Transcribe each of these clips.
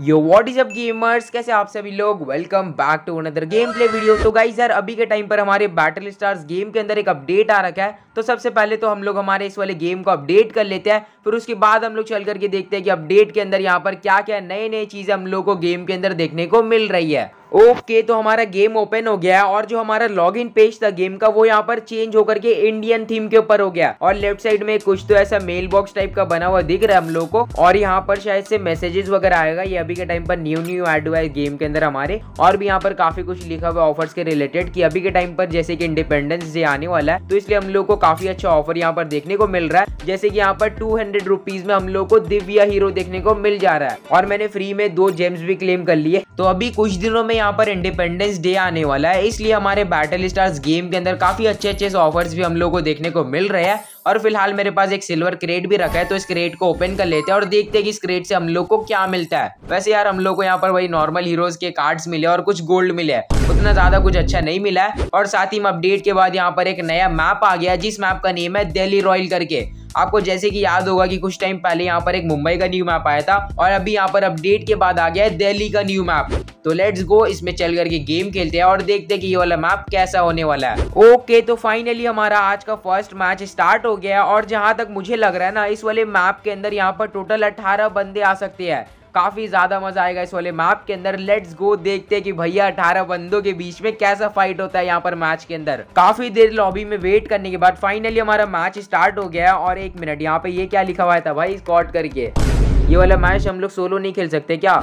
yo what is up gamers कैसे आप सभी लोग welcome back to another game play video तो गाइज यार अभी के टाइम पर हमारे बैटल स्टार्स गेम के अंदर एक अपडेट आ रखा है तो सबसे पहले तो हम लोग हमारे इस वाले गेम को अपडेट कर लेते हैं फिर उसके बाद हम लोग चल करके देखते हैं कि अपडेट के अंदर यहाँ पर क्या क्या नए नए चीज़ें हम लोग को गेम के अंदर देखने को मिल रही है ओके तो हमारा गेम ओपन हो गया है और जो हमारा लॉग इन पेज था गेम का वो यहाँ पर चेंज होकर के इंडियन थीम के ऊपर हो गया और लेफ्ट साइड में कुछ तो ऐसा मेल बॉक्स टाइप का बना हुआ दिख रहा है हम लोग को और यहाँ पर शायद से मैसेजेस वगैरह आएगा ये अभी के टाइम पर न्यू न्यू एड हुआ है गेम के अंदर हमारे और भी यहाँ पर काफी कुछ लिखा हुआ ऑफर्स के रिलेटेड की अभी के टाइम पर जैसे कि इंडिपेंडेंस डे आने वाला है तो इसलिए हम लोग को काफी अच्छा ऑफर यहाँ पर देखने को मिल रहा है जैसे कि यहाँ पर टू हंड्रेड रुपीज में हम लोग को दिव्या हीरो देखने को मिल जा रहा है और मैंने फ्री में दो जेम्स भी क्लेम कर लिए तो अभी कुछ दिनों में यहाँ पर इंडिपेंडेंस डे आने वाला है इसलिए हमारे बैटल स्टार्स गेम के अंदर काफ़ी अच्छे अच्छे ऑफर्स भी हम लोगों को देखने को मिल रहे हैं और फिलहाल मेरे पास एक सिल्वर क्रेट भी रखा है तो इस क्रेट को ओपन कर लेते हैं और देखते हैं कि इस क्रेट से हम लोग को क्या मिलता है वैसे यार हम लोग को यहाँ पर वही नॉर्मल हीरोज के कार्ड्स मिले और कुछ गोल्ड मिले उतना ज्यादा कुछ अच्छा नहीं मिला है और साथ ही अपडेट के बाद यहाँ पर एक नया मैप आ गया जिस मैप का नेम है दिल्ली रॉयल करके आपको जैसे कि याद होगा कि कुछ टाइम पहले यहाँ पर एक मुंबई का न्यू मैप आया था और अभी यहाँ पर अपडेट के बाद आ गया है दिल्ली का न्यू मैप तो लेट्स गो इसमें चल करके गेम खेलते हैं और देखते हैं कि ये वाला मैप कैसा होने वाला है ओके तो फाइनली हमारा आज का फर्स्ट मैच स्टार्ट हो गया और जहां तक मुझे लग रहा है ना इस वाले मैप के अंदर यहाँ पर टोटल अठारह बंदे आ सकते हैं काफ़ी ज़्यादा मज़ा आएगा इस वाले मैप के अंदर लेट्स गो देखते हैं कि भैया अठारह बंदों के बीच में कैसा फाइट होता है यहाँ पर मैच के अंदर काफ़ी देर लॉबी में वेट करने के बाद फाइनली हमारा मैच स्टार्ट हो गया और एक मिनट यहाँ पे ये क्या लिखा हुआ था भाई स्कॉट करके ये वाला मैच हम लोग सोलो नहीं खेल सकते क्या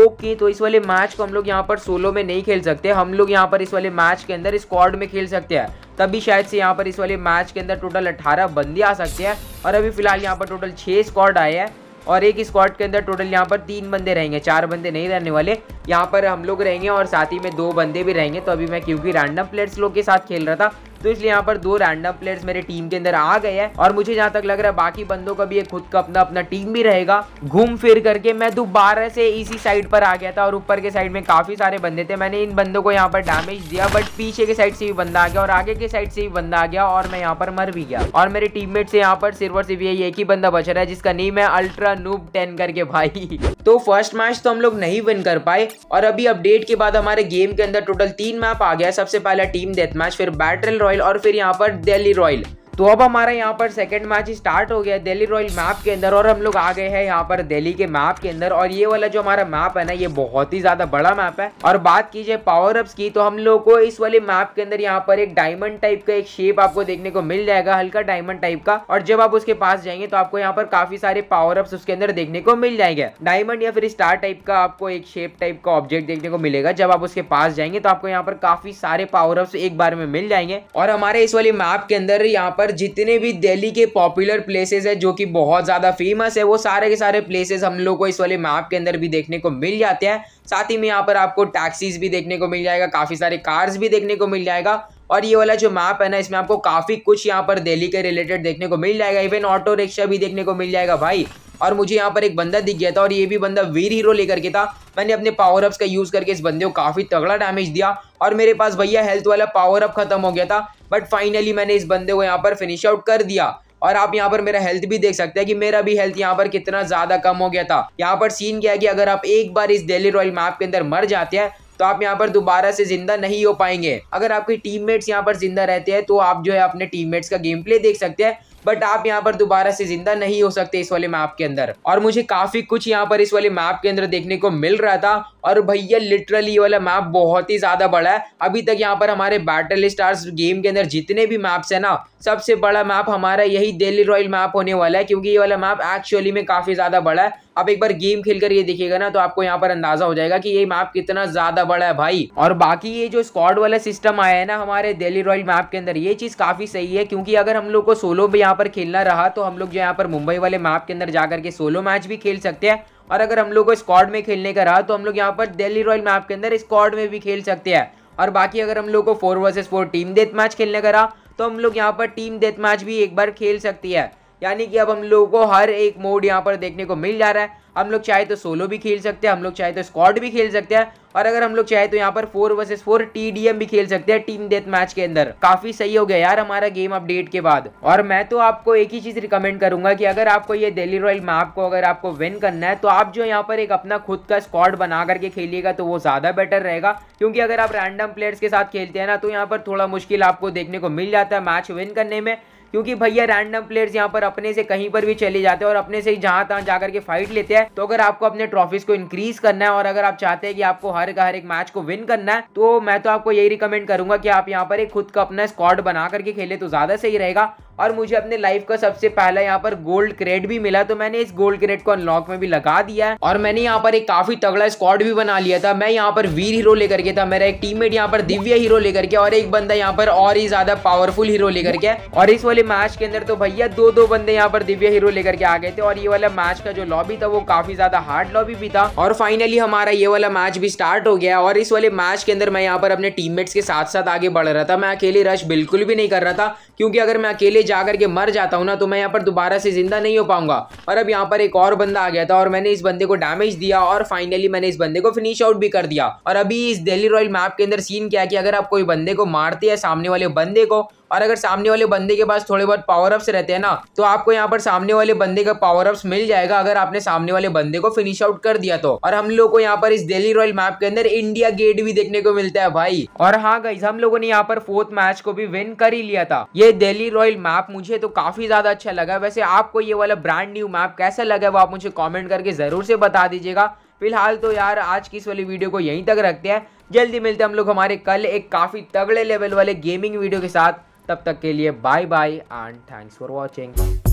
ओके तो इस वाले मैच को हम लोग यहाँ पर सोलो में नहीं खेल सकते हम लोग यहाँ पर इस वाले मैच के अंदर स्क्वाड में खेल सकते हैं तभी शायद से यहाँ पर इस वाले मैच के अंदर टोटल अट्ठारह बंदे आ सकते हैं और अभी फिलहाल यहाँ पर टोटल छः स्क्वाड आए हैं और एक स्क्वाड के अंदर टोटल यहाँ पर तीन बंदे रहेंगे चार बंदे नहीं रहने वाले यहाँ पर हम लोग रहेंगे और साथ ही में दो बंदे भी रहेंगे तो अभी मैं क्योंकि रैंडम प्लेयर्स लोग के साथ खेल रहा था तो इसलिए यहाँ पर दो रैंडम प्लेयर्स मेरे टीम के अंदर आ गए हैं और मुझे जहाँ तक लग रहा है बाकी बंदों का भी एक खुद का अपना अपना टीम भी रहेगा घूम फिर करके मैं दोबारा से इसी साइड पर आ गया था और ऊपर के साइड में काफी सारे बंदे थे मैंने इन बंदों को यहाँ पर डैमेज दिया बट पीछे के साइड से भी बंदा आ गया और आगे के साइड से भी बंदा आ गया और मैं यहाँ पर मर भी गया और मेरे टीममेट से यहाँ पर सिर्फ और सिर्फ यही एक ही बंदा बच रहा है जिसका नेम है अल्ट्रा नूब टेन करके भाई तो फर्स्ट मैच तो हम लोग नहीं विन कर पाए और अभी अपडेट के बाद हमारे गेम के अंदर टोटल तीन मैप आ गया सबसे पहला टीम डेथ मैच फिर बैटल रॉयल और फिर यहाँ पर दिल्ली रॉयल तो अब हमारा यहाँ पर सेकंड मैच स्टार्ट हो गया है दिल्ली रॉयल मैप के अंदर और हम लोग आ गए हैं यहाँ पर दिल्ली के मैप के अंदर और ये वाला जो हमारा मैप है ना ये बहुत ही ज्यादा बड़ा मैप है और बात की जाए पावर अप्स की तो हम लोग को इस वाले मैप के अंदर यहाँ पर एक डायमंड टाइप का एक शेप आपको देखने को मिल जाएगा हल्का डायमंड टाइप का और जब आप उसके पास जाएंगे तो आपको यहाँ पर काफी सारे पावर अप्स उसके अंदर देखने को मिल जाएंगे डायमंड या फिर स्टार टाइप का आपको एक शेप टाइप का ऑब्जेक्ट देखने को मिलेगा जब आप उसके पास जाएंगे तो आपको यहाँ पर काफी सारे पावर अप्स एक बार में मिल जाएंगे और हमारे इस वाले मैप के अंदर यहाँ पर पर जितने भी दिल्ली के पॉपुलर प्लेसेस है जो कि बहुत ज़्यादा फेमस है वो सारे के सारे प्लेसेस हम लोग को इस वाले मैप के अंदर भी देखने को मिल जाते हैं साथ ही में यहाँ पर आपको टैक्सीज भी देखने को मिल जाएगा काफ़ी सारे कार्स भी देखने को मिल जाएगा और ये वाला जो मैप है ना इसमें आपको काफ़ी कुछ यहाँ पर दिल्ली के रिलेटेड देखने को मिल जाएगा इवन ऑटो रिक्शा भी देखने को मिल जाएगा भाई और मुझे यहाँ पर एक बंदा दिख गया था और ये भी बंदा वीर हीरो लेकर के था मैंने अपने पावर अप्स का यूज़ करके इस बंदे को काफ़ी तगड़ा डैमेज दिया और मेरे पास भैया हेल्थ वाला पावर अप खत्म हो गया था बट फाइनली मैंने इस बंदे को यहाँ पर फिनिश आउट कर दिया और आप यहाँ पर मेरा हेल्थ भी देख सकते हैं कि मेरा भी हेल्थ यहाँ पर कितना ज़्यादा कम हो गया था यहाँ पर सीन क्या है कि अगर आप एक बार इस दिल्ली रॉयल मैप के अंदर मर जाते हैं तो आप यहाँ पर दोबारा से जिंदा नहीं हो पाएंगे अगर आपके टीममेट्स यहाँ पर जिंदा रहते हैं तो आप जो है अपने टीममेट्स का गेम प्ले देख सकते हैं बट आप यहाँ पर दोबारा से जिंदा नहीं हो सकते इस वाले मैप के अंदर और मुझे काफी कुछ यहाँ पर इस वाले मैप के अंदर देखने को मिल रहा था और भैया लिटरली ये वाला मैप बहुत ही ज्यादा बड़ा है अभी तक यहाँ पर हमारे बैटल स्टार्स गेम के अंदर जितने भी मैप्स है ना सबसे बड़ा मैप हमारा यही दिल्ली रॉयल मैप होने वाला है क्योंकि ये वाला मैप एक्चुअली में काफी ज्यादा बड़ा है आप एक बार गेम खेलकर ये देखिएगा ना तो आपको यहाँ पर अंदाजा हो जाएगा कि ये मैप कितना ज्यादा बड़ा है भाई और बाकी ये जो स्क्वाड वाला सिस्टम आया है ना हमारे दिल्ली रॉयल मैप के अंदर ये चीज काफी सही है क्योंकि अगर हम लोग को सोलो भी यहाँ पर खेलना रहा तो हम लोग जो यहाँ पर मुंबई वाले मैप के अंदर जाकर के सोलो मैच भी खेल सकते हैं और अगर हम लोग को स्क्वाड में खेलने का रहा तो हम लोग यहाँ पर दिल्ली रॉयल मैप के अंदर स्क्वाड में भी खेल सकते हैं और बाकी अगर हम लोग को four versus four team death match खेलने का रहा तो हम लोग यहाँ पर टीम डेथ मैच भी एक बार खेल सकती है यानी कि अब हम लोगों को हर एक मोड यहाँ पर देखने को मिल जा रहा है हम लोग चाहे तो सोलो भी खेल सकते हैं हम लोग चाहे तो स्क्वाड भी खेल सकते हैं और अगर हम लोग चाहे तो यहाँ पर फोर वर्सेस फोर टीडीएम भी खेल सकते हैं टीम डेथ मैच के अंदर काफी सही हो गया यार हमारा गेम अपडेट के बाद और मैं तो आपको एक ही चीज रिकमेंड करूंगा कि अगर आपको ये दिल्ली रॉयल मैप को अगर आपको विन करना है तो आप जो यहाँ पर एक अपना खुद का स्क्वाड बना करके खेलिएगा तो वो ज्यादा बेटर रहेगा क्योंकि अगर आप रैंडम प्लेयर्स के साथ खेलते हैं ना तो यहाँ पर थोड़ा मुश्किल आपको देखने को मिल जाता है मैच विन करने में क्योंकि भैया रैंडम प्लेयर्स यहाँ पर अपने से कहीं पर भी चले जाते हैं और अपने से ही जहाँ तहाँ जाकर के फाइट लेते हैं तो अगर आपको अपने ट्रॉफीज को इंक्रीज करना है और अगर आप चाहते हैं कि आपको हर का हर एक मैच को विन करना है तो मैं तो आपको यही रिकमेंड करूंगा कि आप यहाँ पर एक खुद का अपना स्कॉड बना करके खेले तो ज्यादा सही रहेगा और मुझे अपने लाइफ का सबसे पहला यहाँ पर गोल्ड क्रेड भी मिला तो मैंने इस गोल्ड क्रेड को अनलॉक में भी लगा दिया और मैंने यहाँ पर एक काफी तगड़ा स्क्वाड भी बना लिया था मैं यहाँ पर वीर हीरो लेकर के था मेरा एक टीममेट यहाँ पर दिव्य हीरो लेकर के और एक बंदा यहाँ पर और ही ज्यादा पावरफुल हीरो लेकर के और इस वाले मैच के अंदर तो भैया दो दो बंदे यहाँ पर दिव्य हीरो लेकर के आ गए थे और ये वाला मैच का जो लॉबी था वो काफी ज्यादा हार्ड लॉबी भी था और फाइनली हमारा ये वाला मैच भी स्टार्ट हो गया और इस वाले मैच के अंदर मैं यहाँ पर अपने टीममेट्स के साथ साथ आगे बढ़ रहा था मैं अकेले रश बिल्कुल भी नहीं कर रहा था क्योंकि अगर मैं अकेले जाकर के मर जाता हूँ ना तो मैं यहाँ पर दोबारा से ज़िंदा नहीं हो पाऊंगा और अब यहाँ पर एक और बंदा आ गया था और मैंने इस बंदे को डैमेज दिया और फाइनली मैंने इस बंदे को फिनिश आउट भी कर दिया और अभी इस दिल्ली रॉयल मैप के अंदर सीन क्या कि अगर आप कोई बंदे को मारते हैं सामने वाले बंदे को और अगर सामने वाले बंदे के पास थोड़े बहुत पावर अप्स रहते हैं ना तो आपको यहाँ पर सामने वाले बंदे का अप्स मिल जाएगा अगर आपने सामने वाले बंदे को फिनिश आउट कर दिया तो और हम लोग को यहाँ पर इस दिल्ली रॉयल मैप के अंदर इंडिया गेट भी देखने को मिलता है भाई और हाँ गाइज हम लोगों ने यहाँ पर फोर्थ मैच को भी विन कर ही लिया था ये दिल्ली रॉयल मैप मुझे तो काफी ज्यादा अच्छा लगा वैसे आपको ये वाला ब्रांड न्यू मैप कैसा लगा वो आप मुझे कॉमेंट करके जरूर से बता दीजिएगा फिलहाल तो यार आज की इस वाली वीडियो को यहीं तक रखते हैं जल्दी मिलते हैं हम लोग हमारे कल एक काफी तगड़े लेवल वाले गेमिंग वीडियो के साथ तब तक के लिए bye bye and thanks for watching